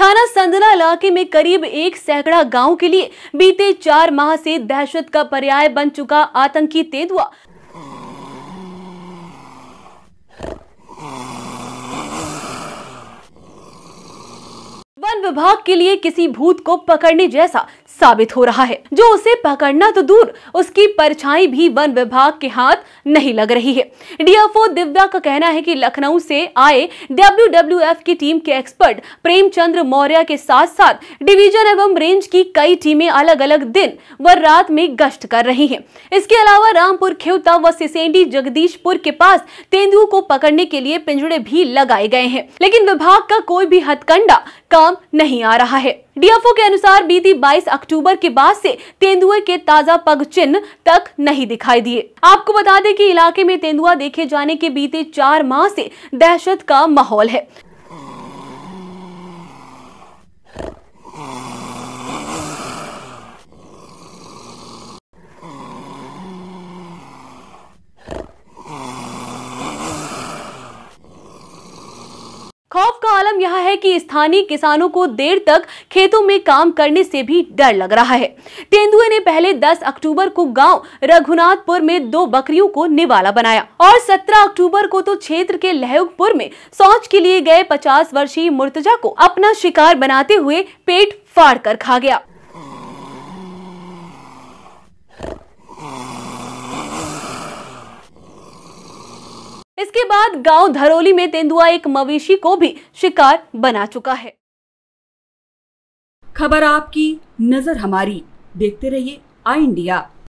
थाना संदना इलाके में करीब एक सैकड़ा गांव के लिए बीते चार माह से दहशत का पर्याय बन चुका आतंकी तेंदुआ वन विभाग के लिए किसी भूत को पकड़ने जैसा साबित हो रहा है जो उसे पकड़ना तो दूर उसकी परछाई भी वन विभाग के हाथ नहीं लग रही है डीएफओ दिव्या का कहना है कि लखनऊ से आए डब्ल्यूडब्ल्यूएफ की टीम के एक्सपर्ट प्रेमचंद्र मौर्य के साथ साथ डिवीजन एवं रेंज की कई टीमें अलग अलग दिन व रात में गश्त कर रही है इसके अलावा रामपुर खेवता व सिसेंडी जगदीशपुर के पास तेंदुओं को पकड़ने के लिए पिंजड़े भी लगाए गए हैं लेकिन विभाग का कोई भी हथकंडा काम नहीं आ रहा है डीएफओ के अनुसार बीती 22 अक्टूबर के बाद से तेंदुए के ताजा पग चिन्ह तक नहीं दिखाई दिए आपको बता दें कि इलाके में तेंदुआ देखे जाने के बीते चार माह से दहशत का माहौल है खौफ का आलम यह है कि स्थानीय किसानों को देर तक खेतों में काम करने से भी डर लग रहा है तेंदुए ने पहले 10 अक्टूबर को गांव रघुनाथपुर में दो बकरियों को निवाला बनाया और 17 अक्टूबर को तो क्षेत्र के लहयुगपुर में शौच के लिए गए 50 वर्षीय मुर्तजा को अपना शिकार बनाते हुए पेट फाड़ कर खा गया इसके बाद गांव धरोली में तेंदुआ एक मवेशी को भी शिकार बना चुका है खबर आपकी नजर हमारी देखते रहिए आई इंडिया